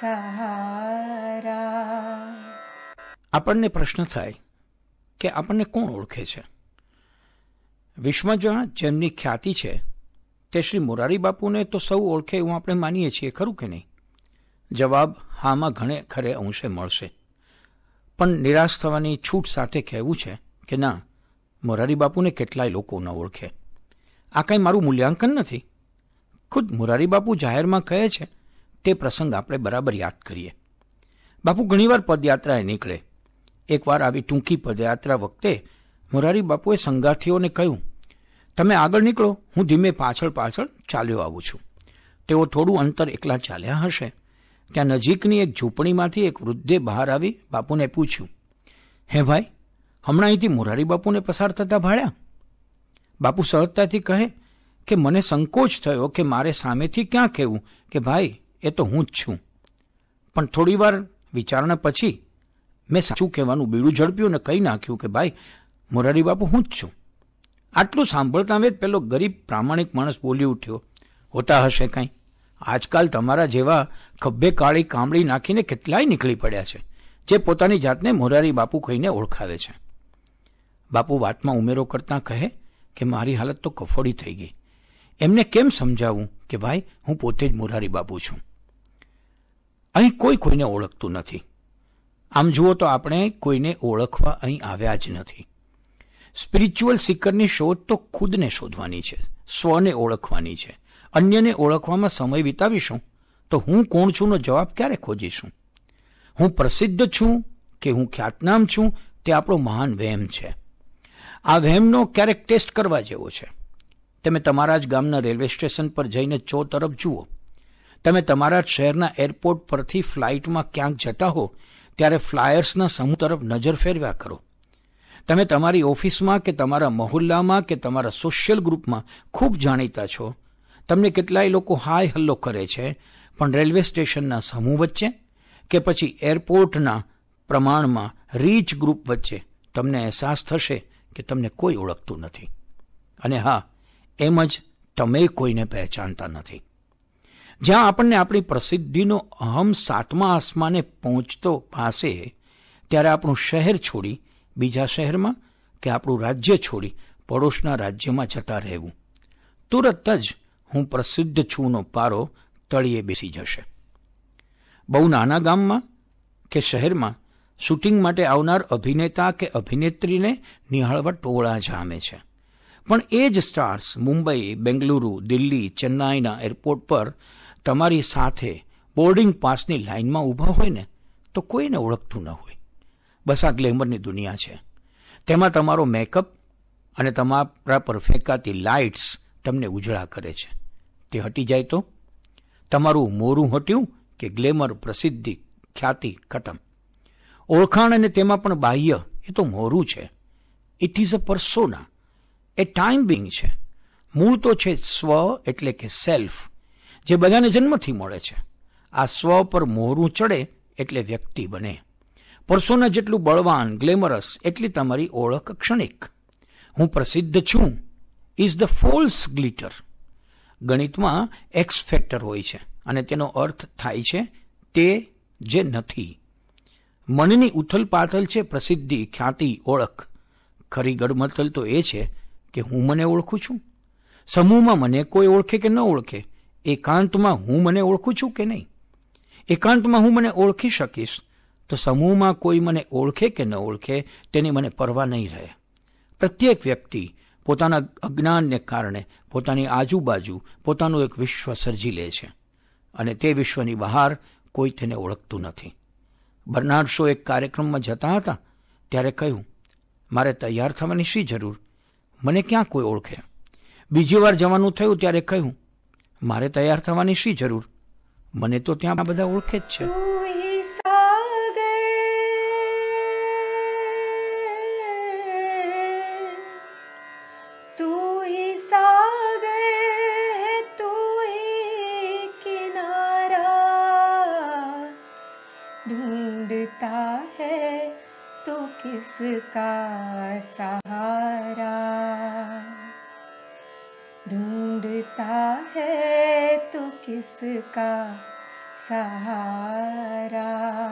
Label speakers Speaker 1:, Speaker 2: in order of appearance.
Speaker 1: સહારા
Speaker 2: આપણને પ્રશ્ન થાય કે આપણને કોણ ઓળખે છે વિશ્વમાં જેમની ખ્યાતિ છે તે શ્રી મોરારી બાપુને તો સૌ ઓળખે એવું આપણે માનીએ છીએ ખરું કે નહીં જવાબ હામાં ઘણે ખરે અંશે મળશે પણ નિરાશ થવાની છૂટ સાથે કહેવું છે કે ના મોરારી બાપુને કેટલાય લોકો ન ઓળખે આ કંઈ મારું મૂલ્યાંકન નથી ખુદ મોરારી બાપુ જાહેરમાં કહે છે તે પ્રસંગ આપણે બરાબર યાદ કરીએ બાપુ ઘણીવાર પદયાત્રાએ નીકળે એકવાર આવી ટૂંકી પદયાત્રા વખતે મોરારી બાપુએ સંગાથીઓને કહ્યું તમે આગળ નીકળો હું ધીમે પાછળ પાછળ ચાલ્યો આવું છું તેઓ થોડું અંતર એકલા ચાલ્યા હશે ત્યાં નજીકની એક ઝૂંપડીમાંથી એક વૃદ્ધે બહાર આવી બાપુને પૂછ્યું હે ભાઈ હમણાં અહીંથી મોરારી બાપુને પસાર થતા ભાળ્યા બાપુ સરળતાથી કહે કે મને સંકોચ થયો કે મારે સામેથી ક્યાં કહેવું કે ભાઈ એ તો હું જ છું પણ થોડીવાર વિચારણા પછી મેં સાચું કહેવાનું બીડું ઝડપ્યું અને કહી નાખ્યું કે ભાઈ મોરારી બાપુ હું જ છું આટલું સાંભળતા જ પેલો ગરીબ પ્રામાણિક માણસ બોલી ઉઠ્યો હોતા હશે કંઈ આજકાલ તમારા જેવા ખભે કાળી કામળી નાખીને કેટલાય નીકળી પડ્યા છે જે પોતાની જાતને મોરારી બાપુ કહીને ઓળખાવે છે બાપુ વાતમાં ઉમેરો કરતાં કહે કે મારી હાલત તો કફોડી થઈ ગઈ એમને કેમ સમજાવું કે ભાઈ હું પોતે જ મોરારી બાપુ છું અહીં કોઈ કોઈને ઓળખતું નથી આમ જુઓ તો આપણે કોઈને ઓળખવા અહીં આવ્યા જ નથી સ્પિરિચ્યુઅલ સિકરની શોધ તો ખુદને શોધવાની છે સ્વને ઓળખવાની છે અન્યને ઓળખવામાં સમય વિતાવીશું તો હું કોણ છુંનો જવાબ ક્યારે ખોજીશું હું પ્રસિદ્ધ છું કે હું ખ્યાતનામ છું તે આપણો મહાન વહેમ છે આ વહેમનો ક્યારેક ટેસ્ટ કરવા જેવો છે તમે તમારા જ ગામના રેલવે સ્ટેશન પર જઈને ચો તરફ જુઓ તમે તમારા શહેરના એરપોર્ટ પરથી ફ્લાઇટમાં ક્યાંક જતા હો ત્યારે ફ્લાયર્સના સમૂહ તરફ નજર ફેરવ્યા કરો તમે તમારી ઓફિસમાં કે તમારા મહોલ્લામાં કે તમારા સોશિયલ ગ્રુપમાં ખૂબ જાણીતા છો તમને કેટલાય લોકો હાય હલ્લો કરે છે પણ રેલવે સ્ટેશનના સમૂહ વચ્ચે કે પછી એરપોર્ટના પ્રમાણમાં રીચ ગ્રુપ વચ્ચે તમને અહેસાસ થશે કે તમને કોઈ ઓળખતું નથી અને હા એમ જ તમે કોઈને પહેચાનતા નથી જ્યાં આપણને આપણી પ્રસિદ્ધિનો અહમ સાતમા આસમાને પહોંચતો પાસે ત્યારે આપણું શહેર છોડી બીજા શહેરમાં કે આપણું રાજ્ય છોડી પડોશના રાજ્યમાં જતા રહેવું તુરત જ હું પ્રસિદ્ધ છુંનો પારો તળીએ બેસી જશે બહુ નાના ગામમાં કે શહેરમાં શૂટિંગ માટે આવનાર અભિનેતા કે અભિનેત્રીને નિહાળવા ટોળા જામે છે પણ એ જ સ્ટાર્સ મુંબઈ બેંગલુરુ દિલ્હી ચેન્નાઈના એરપોર્ટ પર તમારી સાથે બોર્ડિંગ પાસની લાઇનમાં ઊભા હોય ને તો કોઈને ઓળખતું ન હોય બસ આ ગ્લેમરની દુનિયા છે તેમાં તમારો મેકઅપ અને તમારા પર ફેંકાતી લાઇટ્સ તમને ઉજળા કરે છે તે હટી જાય તો તમારું મોરું હટ્યું કે ગ્લેમર પ્રસિદ્ધિ ખ્યાતિ ખતમ ઓળખાણ અને તેમાં પણ બાહ્ય એ તો મોરું છે it is a persona a time being છે મૂળ તો છે સ્વ એટલે કે સેલ્ફ જે બધાને જન્મથી મળે છે આ સ્વ પર મોહરું ચડે એટલે વ્યક્તિ બને પરસોના જેટલું બળવાન ગ્લેમરસ એટલી તમારી ઓળખ ક્ષણિક હું પ્રસિદ્ધ છું ઇઝ ધ ફોલ્સ ગ્લિટર ગણિતમાં એક્સ ફેક્ટર હોય છે અને તેનો અર્થ થાય છે તે જે નથી મનની ઉથલ પાથલ છે પ્રસિદ્ધિ ખ્યાતિ ઓળખ ખરી ગડમથલ તો એ છે કે હું મને ઓળખું છું સમૂહમાં મને કોઈ ઓળખે કે ન ઓળખે એકાંતમાં હું મને ઓળખું છું કે નહીં એકાંતમાં હું મને ઓળખી શકીશ તો સમૂહમાં કોઈ મને ઓળખે કે ન ઓળખે તેની મને પરવા નહીં રહે પ્રત્યેક વ્યક્તિ પોતાના અજ્ઞાનને કારણે પોતાની આજુબાજુ પોતાનું એક વિશ્વ સર્જી લે છે અને તે વિશ્વની બહાર કોઈ તેને ઓળખતું નથી બર્નાર્ડ શો એક કાર્યક્રમમાં જતા હતા ત્યારે કહ્યું મારે તૈયાર થવાની શી જરૂર મને ક્યાં કોઈ ઓળખે બીજી વાર જવાનું થયું ત્યારે કહ્યું મારે તૈયાર થવાની શી જરૂર મને તો ત્યાં બધા ઓળખે જ છે
Speaker 1: ढूंढता है तो किसका सहारा किसका सहारा